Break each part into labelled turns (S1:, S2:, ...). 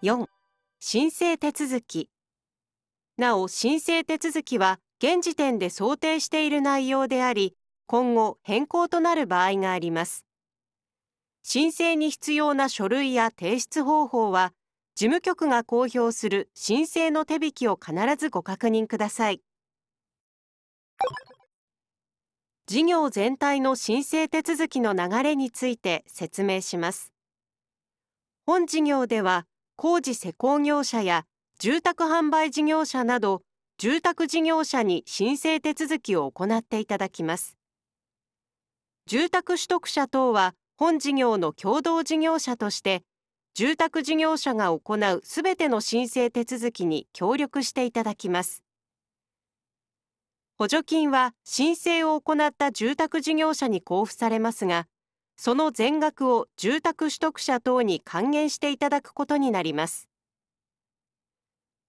S1: 4申請手続きなお申請手続きは現時点で想定している内容であり今後変更となる場合があります申請に必要な書類や提出方法は事務局が公表する申請の手引きを必ずご確認ください事業全体の申請手続きの流れについて説明します本事業では工事施工業者や住宅販売事業者など住宅事業者に申請手続きを行っていただきます住宅取得者等は本事業の共同事業者として住宅事業者が行うすべての申請手続きに協力していただきます補助金は申請を行った住宅事業者に交付されますがその全額を住宅取得者等に還元していただくことになります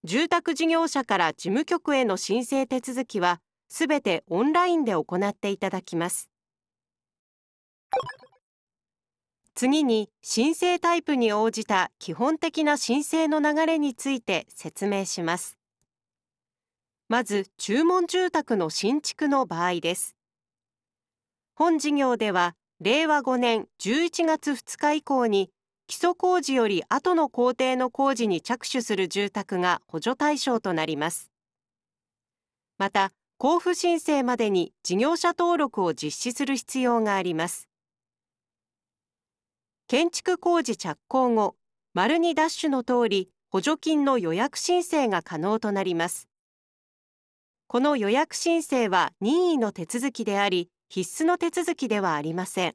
S1: 住宅事業者から事務局への申請手続きはすべてオンラインで行っていただきます次に申請タイプに応じた基本的な申請の流れについて説明しますまず注文住宅の新築の場合です本事業では令和5年11月2日以降に基礎工事より後の工程の工事に着手する住宅が補助対象となりますまた交付申請までに事業者登録を実施する必要があります建築工事着工後丸にダッシュの通り補助金の予約申請が可能となりますこの予約申請は任意の手続きであり必須の手続きではありません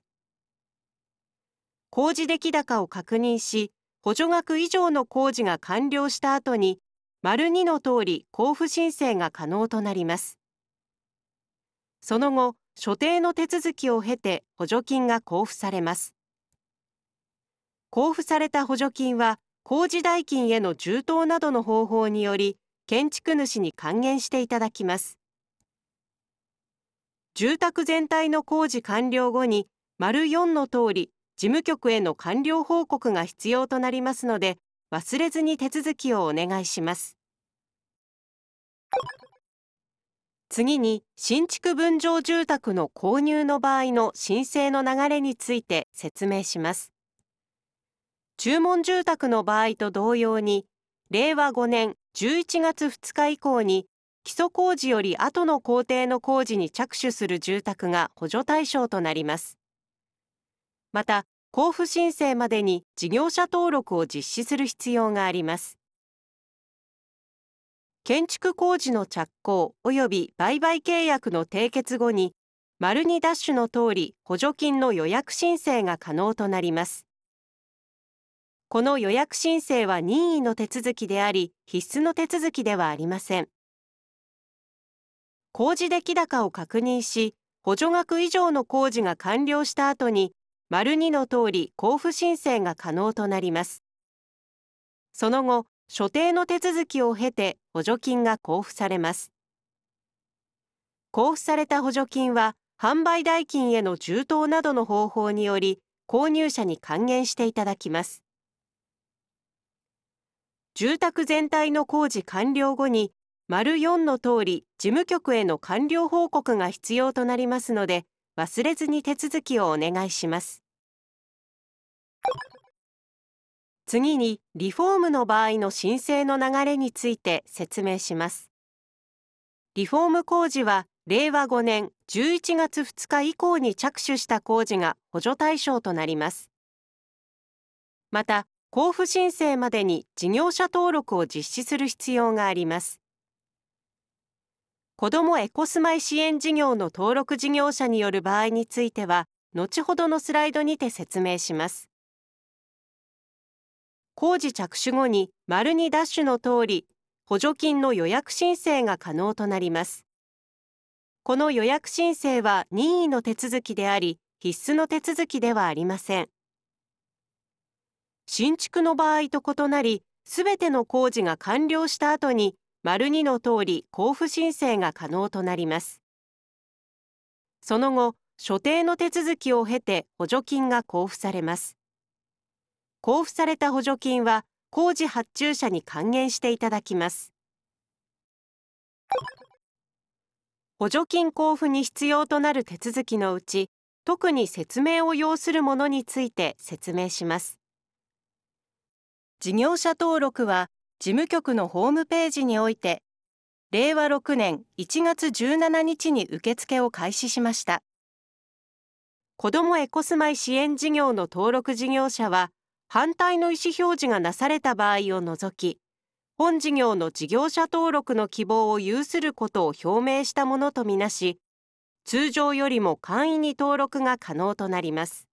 S1: 工事出来高を確認し補助額以上の工事が完了した後に丸2の通り交付申請が可能となりますその後所定の手続きを経て補助金が交付されます交付された補助金は工事代金への充当などの方法により建築主に還元していただきます住宅全体の工事完了後に丸4の通り事務局への完了報告が必要となりますので忘れずに手続きをお願いします次に新築分譲住宅の購入の場合の申請の流れについて説明します注文住宅の場合と同様に令和5年11月2日以降に基礎工事より後の工程の工事に着手する住宅が補助対象となりますまた交付申請までに事業者登録を実施する必要があります建築工事の着工及び売買契約の締結後に丸2ダッシュの通り補助金の予約申請が可能となりますこの予約申請は任意の手続きであり必須の手続きではありません工事出来高を確認し補助額以上の工事が完了した後に丸2の通り交付申請が可能となりますその後所定の手続きを経て補助金が交付されます交付された補助金は販売代金への充当などの方法により購入者に還元していただきます住宅全体の工事完了後に丸4の通り事務局への完了報告が必要となりますので忘れずに手続きをお願いします次にリフォームの場合の申請の流れについて説明しますリフォーム工事は令和5年11月2日以降に着手した工事が補助対象となりますまた交付申請までに事業者登録を実施する必要があります子どもエコスマイ支援事業の登録事業者による場合については後ほどのスライドにて説明します工事着手後に丸2ダッシュの通り補助金の予約申請が可能となりますこの予約申請は任意の手続きであり必須の手続きではありません新築の場合と異なりすべての工事が完了した後に丸2の通り交付申請が可能となりますその後所定の手続きを経て補助金が交付されます交付された補助金は工事発注者に還元していただきます補助金交付に必要となる手続きのうち特に説明を要するものについて説明します事業者登録は事務局のホームページにおいて令和6年1月17日に受付を開始しました子どもエコ住まい支援事業の登録事業者は反対の意思表示がなされた場合を除き本事業の事業者登録の希望を有することを表明したものとみなし通常よりも簡易に登録が可能となります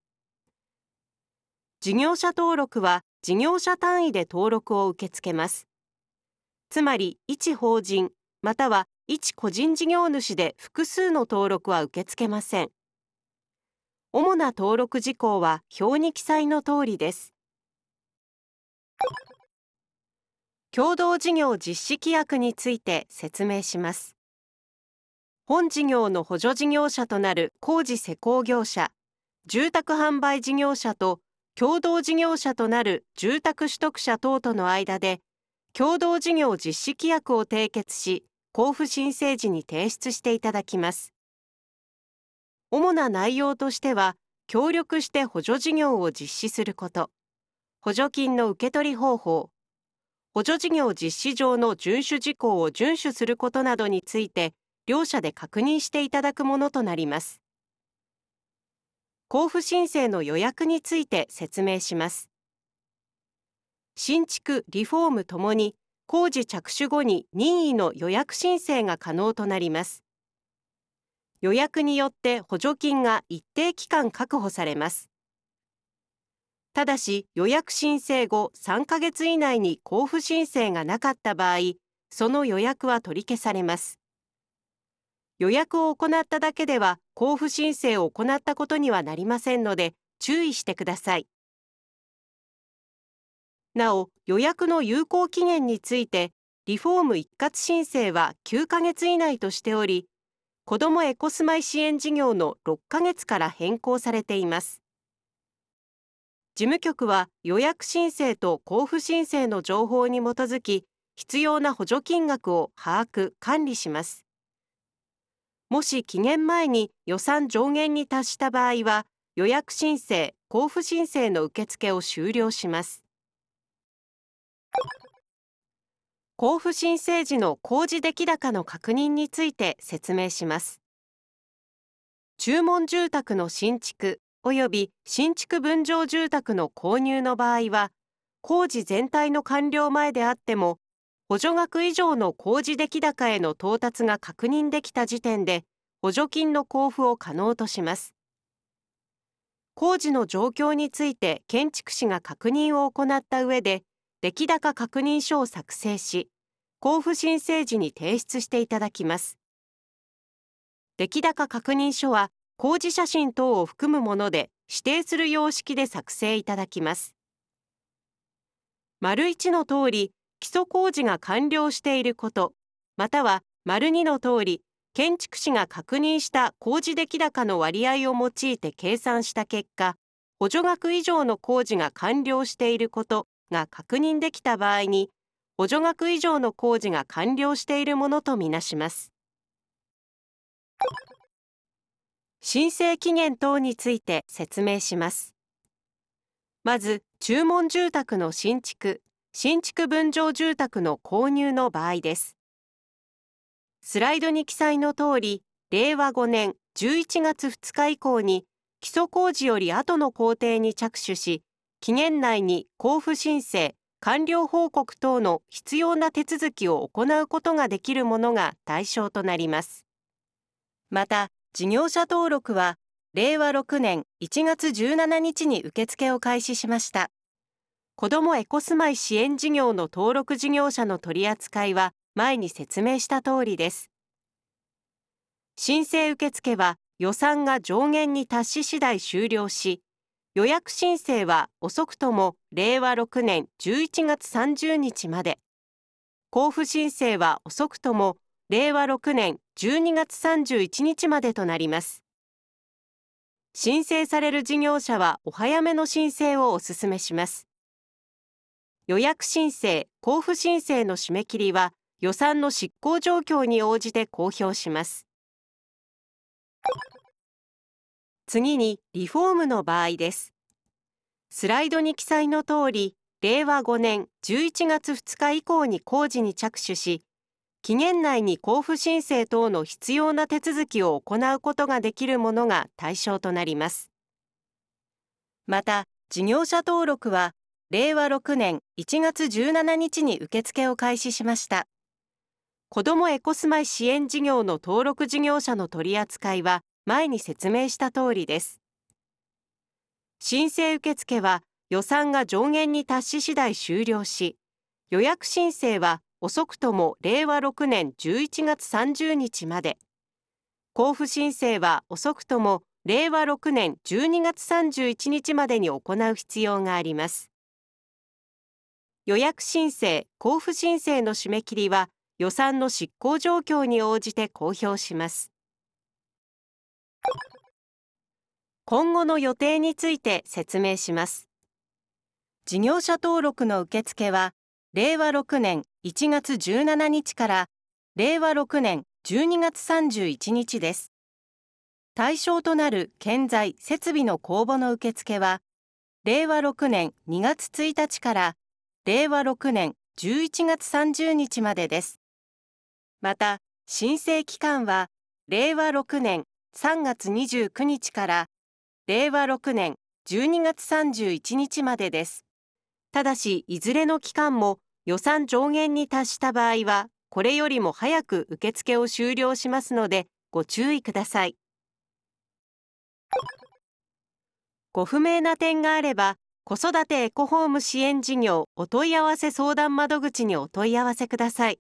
S1: 事業者登録は事業者単位で登録を受け付けますつまり一法人または一個人事業主で複数の登録は受け付けません主な登録事項は表に記載の通りです共同事業実施規約について説明します本事業の補助事業者となる工事施工業者住宅販売事業者と共同事業者となる住宅取得者等との間で共同事業実施規約を締結し交付申請時に提出していただきます主な内容としては協力して補助事業を実施すること補助金の受け取り方法補助事業実施上の遵守事項を遵守することなどについて両者で確認していただくものとなります交付申請の予約について説明します新築リフォームともに工事着手後に任意の予約申請が可能となります予約によって補助金が一定期間確保されますただし予約申請後3ヶ月以内に交付申請がなかった場合その予約は取り消されます予約を行っただけでは交付申請を行ったことにはなりませんので注意してくださいなお予約の有効期限についてリフォーム一括申請は9ヶ月以内としており子どもエコスマイ支援事業の6ヶ月から変更されています事務局は予約申請と交付申請の情報に基づき必要な補助金額を把握・管理しますもし期限前に予算上限に達した場合は予約申請交付申請の受付を終了します交付申請時の工事出来高の確認について説明します注文住宅の新築及び新築分譲住宅の購入の場合は工事全体の完了前であっても補助額以上の工事出来高への到達が確認できた時点で補助金の交付を可能とします工事の状況について建築士が確認を行った上で出来高確認書を作成し交付申請時に提出していただきます出来高確認書は工事写真等を含むもので指定する様式で作成いただきます丸1の通り基礎工事が完了していることまたは丸2の通り建築士が確認した工事出来高の割合を用いて計算した結果補助額以上の工事が完了していることが確認できた場合に補助額以上の工事が完了しているものとみなします申請期限等について説明しますまず注文住宅の新築新築分譲住宅の購入の場合ですスライドに記載の通り令和5年11月2日以降に基礎工事より後の工程に着手し期限内に交付申請完了報告等の必要な手続きを行うことができるものが対象となりますまた事業者登録は令和6年1月17日に受付を開始しました子どもエコ住まい支援事業の登録事業者の取り扱いは前に説明した通りです申請受付は予算が上限に達し次第終了し予約申請は遅くとも令和6年11月30日まで交付申請は遅くとも令和6年12月31日までとなります申請される事業者はお早めの申請をお勧めします予約申請交付申請の締め切りは予算の執行状況に応じて公表します次にリフォームの場合ですスライドに記載の通り令和5年11月2日以降に工事に着手し期限内に交付申請等の必要な手続きを行うことができるものが対象となりますまた事業者登録は令和6年1月17日に受付を開始しました子どもエコスマイ支援事業の登録事業者の取り扱いは前に説明した通りです申請受付は予算が上限に達し次第終了し予約申請は遅くとも令和6年11月30日まで交付申請は遅くとも令和6年12月31日までに行う必要があります予約申請交付申請の締め切りは予算の執行状況に応じて公表します今後の予定について説明します事業者登録の受付は令和6年1月17日から令和6年12月31日です対象となる建材・設備の公募の受付は令和6年2月1日から令和6年11月30日までです。また、申請期間は令和6年3月29日から令和6年12月31日までです。ただし、いずれの期間も予算上限に達した場合は、これよりも早く受付を終了しますので、ご注意ください。ご不明な点があれば、子育てエコホーム支援事業お問い合わせ相談窓口にお問い合わせください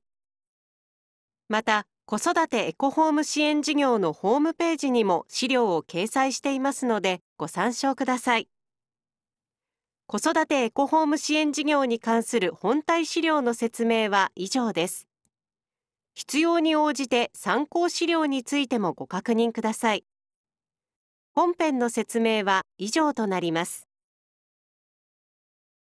S1: また子育てエコホーム支援事業のホームページにも資料を掲載していますのでご参照ください子育てエコホーム支援事業に関する本体資料の説明は以上です必要に応じて参考資料についてもご確認ください本編の説明は以上となります